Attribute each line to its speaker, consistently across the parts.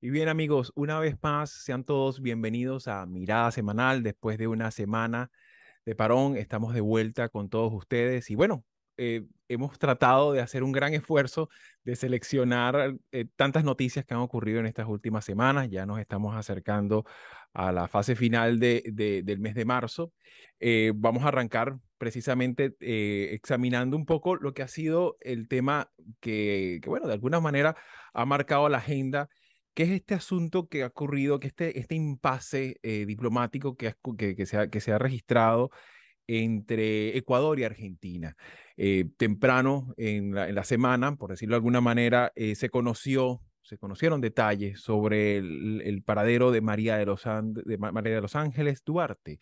Speaker 1: Y bien amigos, una vez más, sean todos bienvenidos a Mirada Semanal. Después de una semana de parón, estamos de vuelta con todos ustedes. Y bueno, eh, hemos tratado de hacer un gran esfuerzo de seleccionar eh, tantas noticias que han ocurrido en estas últimas semanas. Ya nos estamos acercando a la fase final del mes de marzo. Eh, vamos a arrancar precisamente examinando un poco lo que ha sido el tema que, que, bueno, de alguna manera ha marcado la agenda ¿Qué es este asunto que ha ocurrido, que este, este impasse eh, diplomático que, se ha, registrado entre Ecuador y Argentina? Eh, temprano en la, semana, por decirlo de alguna manera, eh, se conoció se conocieron detalles sobre el, paradero de María de los Ángeles Duarte,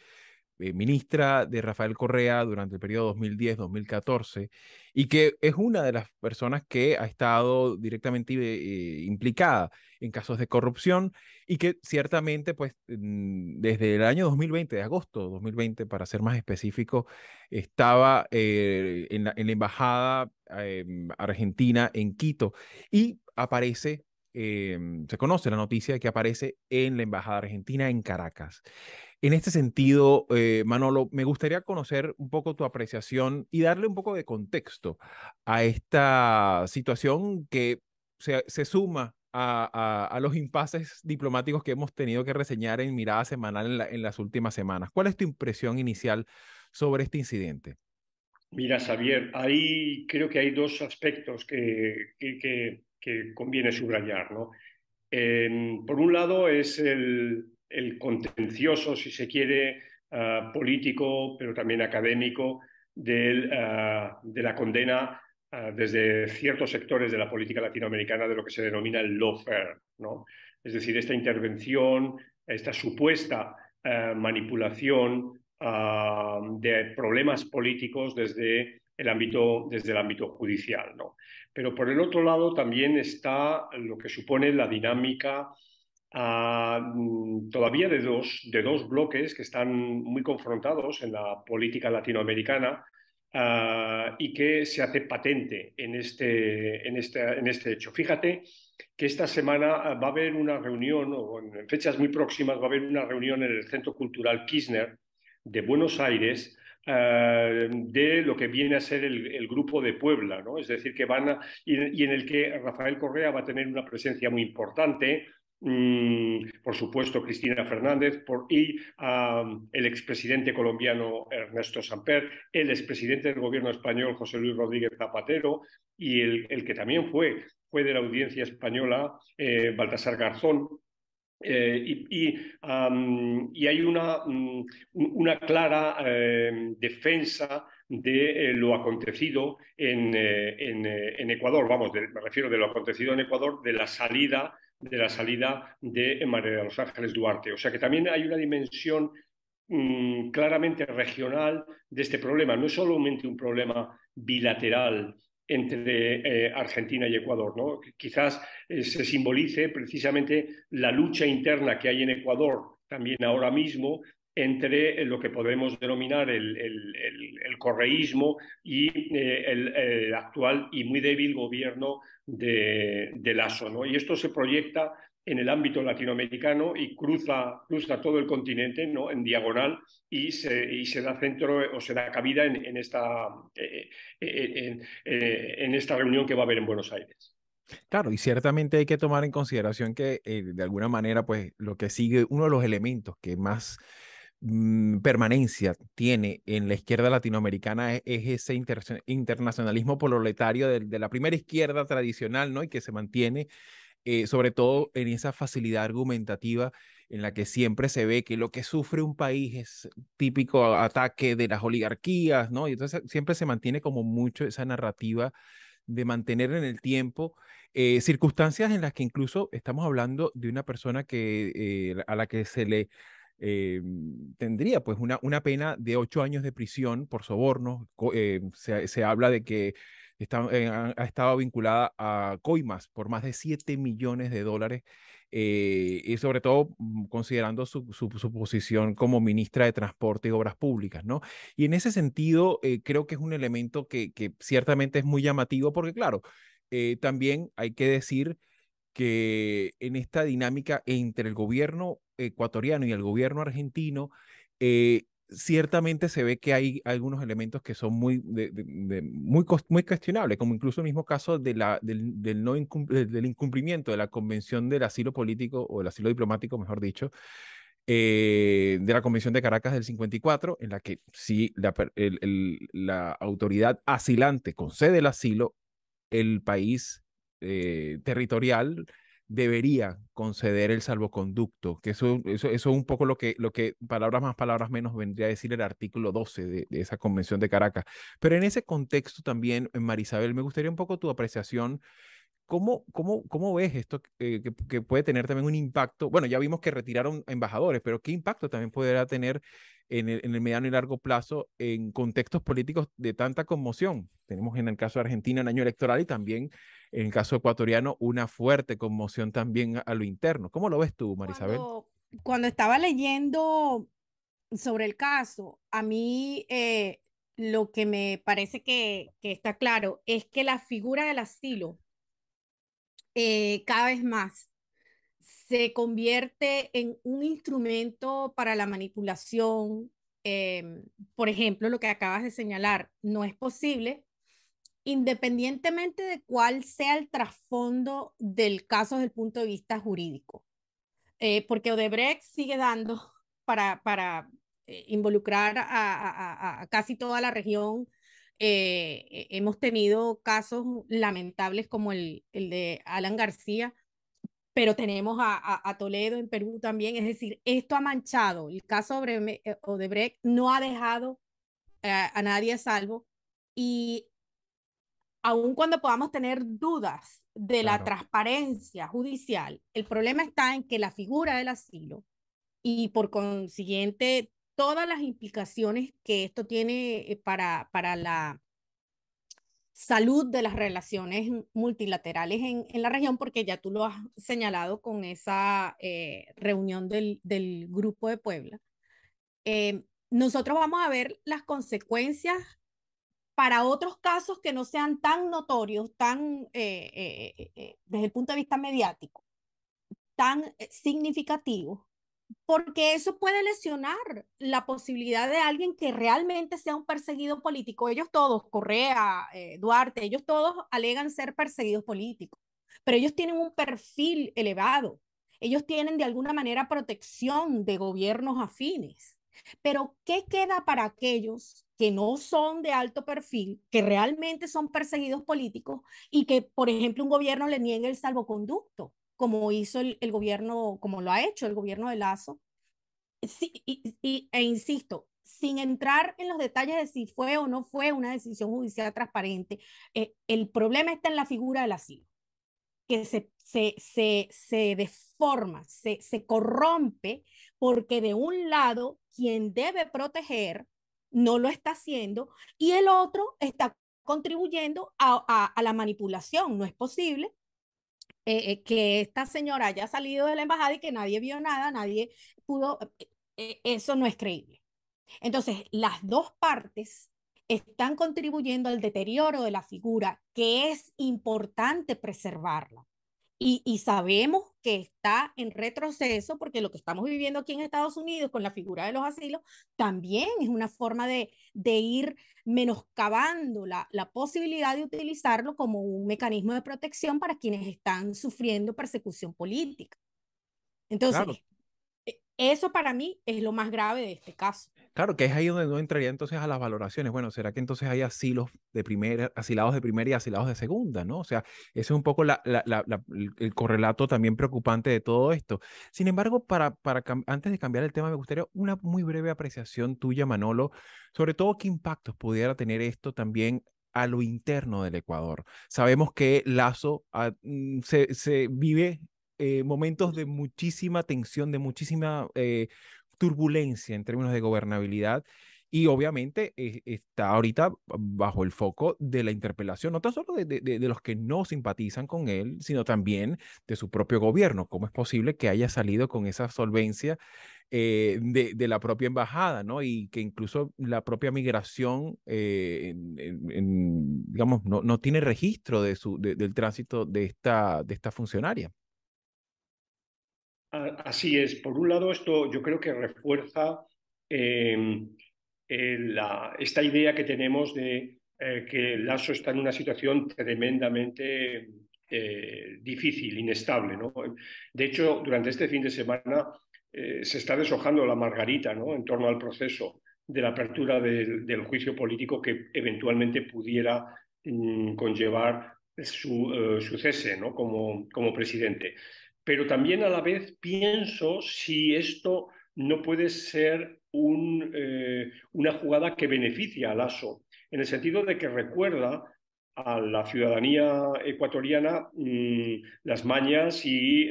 Speaker 1: eh, ministra de Rafael Correa durante el periodo 2010-2014 y que es una de las personas que ha estado directamente eh, implicada en casos de corrupción y que ciertamente pues desde el año 2020, de agosto 2020 para ser más específico, estaba eh, en, la, en, la, embajada em, argentina en Quito y aparece Em, se conoce la noticia que aparece en la Embajada Argentina en Caracas. En este sentido, eh, Manolo, me gustaría conocer un poco tu apreciación y darle un poco de contexto a esta situación que se, suma a, los impases diplomáticos que hemos tenido que reseñar en mirada semanal en, las últimas semanas. ¿Cuál es tu impresión inicial sobre este incidente?
Speaker 2: Mira, Xavier, ahí creo que hay dos aspectos que, que, que conviene subrayar. por un lado es el, contencioso, si se quiere, ah, político, pero también académico, ah, de la condena ah, desde ciertos sectores de la política latinoamericana de lo que se denomina el lawfare, ¿no? Es decir, esta intervención, esta supuesta manipulación de problemas políticos desde ámbito, desde el ámbito judicial. Pero por el otro lado también está lo que supone la dinámica ah, mm, todavía de dos, de dos bloques que están muy confrontados en la política latinoamericana ah, y que se hace patente en este, en, este, en este hecho. Fíjate que esta semana ah, va a haber una reunión, o en fechas muy próximas va a haber una reunión en el Centro Cultural Kirchner de Buenos Aires, eh, de lo que viene a ser el, grupo de Puebla, ¿no? Es decir, que van a, y, en el que Rafael Correa va a tener una presencia muy importante. Mm, por supuesto, Cristina Fernández por, y el expresidente colombiano Ernesto Samper, el expresidente del gobierno español José Luis Rodríguez Zapatero y el, que también fue, fue de la audiencia española eh, Baltasar Garzón, eh, y, hay una, mm, clara em, defensa de eh, lo acontecido en, eh, Ecuador, vamos, me refiero de lo acontecido en Ecuador, de la salida de la salida de María de los Ángeles Duarte. O sea que también hay una dimensión mm, claramente regional de este problema. No es solamente un problema bilateral entre eh, Argentina y Ecuador. ¿no? Quizás eh, se simbolice precisamente la lucha interna que hay en Ecuador también ahora mismo entre eh, lo que podemos denominar el, correísmo y eh, el, actual y muy débil gobierno de, de ¿no? Y esto se proyecta en el ámbito latinoamericano y cruza, cruza todo el continente ¿no? en diagonal y se, se da centro o se da cabida en, esta, eh, en, esta reunión que va a haber en Buenos Aires.
Speaker 1: Claro, y ciertamente hay que tomar en consideración que de alguna manera, pues lo que sigue, uno de los elementos que más Mm, permanencia tiene en la izquierda latinoamericana e-, es, ese internacionalismo proletario de, la primera izquierda tradicional, ¿no? Y que se mantiene eh, sobre todo en esa facilidad argumentativa en la que siempre se ve que lo que sufre un país es típico ataque de las oligarquías, ¿no? Y entonces siempre se mantiene como mucho esa narrativa de mantener en el tiempo eh, circunstancias en las que incluso estamos hablando de una persona que, eh, a la que se le eh, mm, tendría pues una, una pena de ocho años de prisión por soborno. Eh, se, habla de que está, eh, ha estado vinculada a coimas por más de siete millones de dólares y sobre todo mm, considerando su, su, posición como ministra de Transporte y Obras Públicas, ¿no? Y en ese sentido creo que es un elemento que, que ciertamente es muy llamativo porque claro, también hay que decir que en esta dinámica entre el gobierno ecuatoriano y el gobierno argentino, eh, ciertamente se ve que hay algunos elementos que son muy, muy, muy cuestionables, como incluso el mismo caso de del, no incumplimiento de la Convención del Asilo Político o el Asilo Diplomático, mejor dicho, eh, de la Convención de Caracas del 54, en la que si la, la autoridad asilante concede el asilo, el país eh, territorial debería conceder el salvoconducto, que eso, eso, es un poco lo que, lo que, palabras más, palabras menos, vendría a decir el artículo 12 de, esa Convención de Caracas. Pero en ese contexto también, eh, Marisabel, me gustaría un poco tu apreciación. ¿Cómo, cómo, cómo ves esto eh, que, puede tener también un impacto? Bueno, ya vimos que retiraron embajadores, pero ¿qué impacto también podrá tener en el, en mediano y largo plazo en contextos políticos de tanta conmoción? Tenemos en el caso de Argentina el año electoral y también en el caso ecuatoriano, una fuerte conmoción también a lo interno. ¿Cómo lo ves tú, Marisabel? Cuando,
Speaker 3: cuando estaba leyendo sobre el caso, a mí eh, lo que me parece que, que, está claro es que la figura del asilo eh, cada vez más se convierte en un instrumento para la manipulación. Em, por ejemplo, lo que acabas de señalar, no es posible independientemente de cuál sea el trasfondo del caso desde el punto de vista jurídico. Eh, porque Odebrecht sigue dando para, para eh, involucrar a, casi toda la región. Eh, hemos tenido casos lamentables como el, el, de Alan García, pero tenemos a, Toledo en Perú también. Es decir, esto ha manchado. El caso Odebrecht no ha dejado a nadie salvo. Y aun cuando podamos tener dudas de la transparencia judicial, el problema está en que la figura del asilo y por consiguiente todas las implicaciones que esto tiene eh, para, para la salud de las relaciones multilaterales en, la región, porque ya tú lo has señalado con esa eh, reunión del, Grupo de Puebla. Eh, nosotros vamos a ver las consecuencias para otros casos que no sean tan notorios, tan, eh, eh, eh, desde el punto de vista mediático, tan significativos, porque eso puede lesionar la posibilidad de alguien que realmente sea un perseguido político. Ellos todos, Correa, Duarte, ellos todos alegan ser perseguidos políticos, pero ellos tienen un perfil elevado. Ellos tienen de alguna manera protección de gobiernos afines. Pero ¿qué queda para aquellos que no son de alto perfil, que realmente son perseguidos políticos y que, por ejemplo, un gobierno le niegue el salvoconducto, como hizo el, gobierno, como lo ha hecho el gobierno de Lazo. Sí, e insisto, sin entrar en los detalles de si fue o no fue una decisión judicial transparente, eh, el problema está en la figura del asilo, que se, se, se, deforma, se, se corrompe, porque de un lado, quien debe proteger no lo está haciendo y el otro está contribuyendo a, la manipulación. No es posible eh, eh, que esta señora haya salido de la embajada y que nadie vio nada, nadie pudo, eh, eso no es creíble. Entonces, las dos partes están contribuyendo al deterioro de la figura, que es importante preservarla y, sabemos que está en retroceso porque lo que estamos viviendo aquí en Estados Unidos con la figura de los asilos también es una forma de, ir menoscabando la, posibilidad de utilizarlo como un mecanismo de protección para quienes están sufriendo persecución política. Entonces, e, eso para mí es lo más grave de este caso.
Speaker 1: Claro, que es ahí donde no entraría entonces a las valoraciones. Bueno, ¿será que entonces hay asilos de primera, asilados de primera y asilados de segunda, no? O sea, ese es un poco el correlato también preocupante de todo esto. Sin embargo, para, para, antes de cambiar el tema, me gustaría una muy breve apreciación tuya, Manolo, sobre todo qué impactos pudiera tener esto también a lo interno del Ecuador. Sabemos que Lazo ah, mm, se, vive eh, momentos de muchísima tensión, de muchísima eh, turbulencia en términos de gobernabilidad y obviamente eh, está ahorita bajo el foco de la interpelación, no tan solo de, los que no simpatizan con él, sino también de su propio gobierno. ¿Cómo es posible que haya salido con esa solvencia eh, de, la propia embajada, ¿no? Y que incluso la propia migración, eh, digamos, no, no, tiene registro de su, del tránsito de esta, de esta funcionaria.
Speaker 2: Así es. Por un lado, esto yo creo que refuerza em, esta idea que tenemos de eh, que Lasso está en una situación tremendamente eh, difícil, inestable. De hecho, durante este fin de semana eh, se está deshojando la margarita ¿no? en torno al proceso de la apertura del, juicio político que eventualmente pudiera mm, conllevar su, cese ¿no? como, como presidente pero también a la vez pienso si esto no puede ser eh, una jugada que beneficia al ASO, en el sentido de que recuerda a la ciudadanía ecuatoriana mm, las mañas y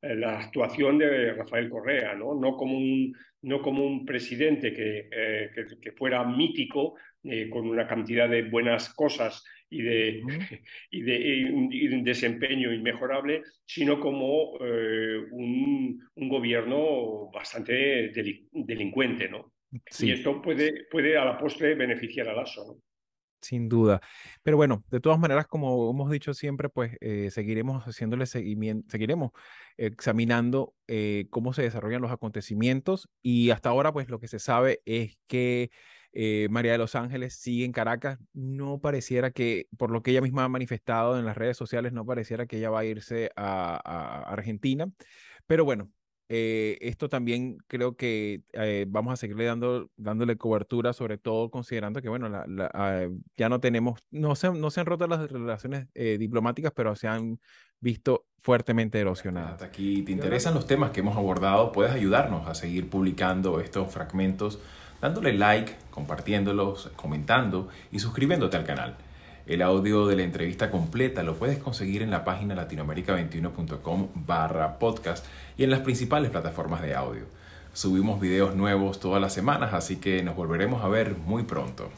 Speaker 2: eh, la actuación de Rafael Correa, ¿no? No como un, no como un presidente que, eh, que, fuera mítico, eh, con una cantidad de buenas cosas y de, y de, un desempeño inmejorable, sino como un, gobierno bastante delincuente, ¿no? Y esto puede, puede a la postre beneficiar a la ¿no?
Speaker 1: Sin duda. Pero bueno, de todas maneras, como hemos dicho siempre, pues eh, seguiremos haciéndole seguimiento, seguiremos examinando eh, cómo se desarrollan los acontecimientos y hasta ahora, pues lo que se sabe es que eh, María de los Ángeles sigue en Caracas. No pareciera que, por lo que ella misma ha manifestado en las redes sociales, no pareciera que ella va a irse a Argentina. Pero bueno, eh, esto también creo que eh, vamos a seguirle dando, dándole cobertura, sobre todo considerando que, bueno, ah, ya no tenemos, no se, no se han roto las relaciones eh, diplomáticas, pero se han visto fuertemente erosionadas. Hasta aquí, ¿te interesan los temas que hemos abordado? Puedes ayudarnos a seguir publicando estos fragmentos dándole like, compartiéndolos, comentando y suscribiéndote al canal. El audio de la entrevista completa lo puedes conseguir en la página latinoamerica21.com barra podcast y en las principales plataformas de audio. Subimos videos nuevos todas las semanas, así que nos volveremos a ver muy pronto.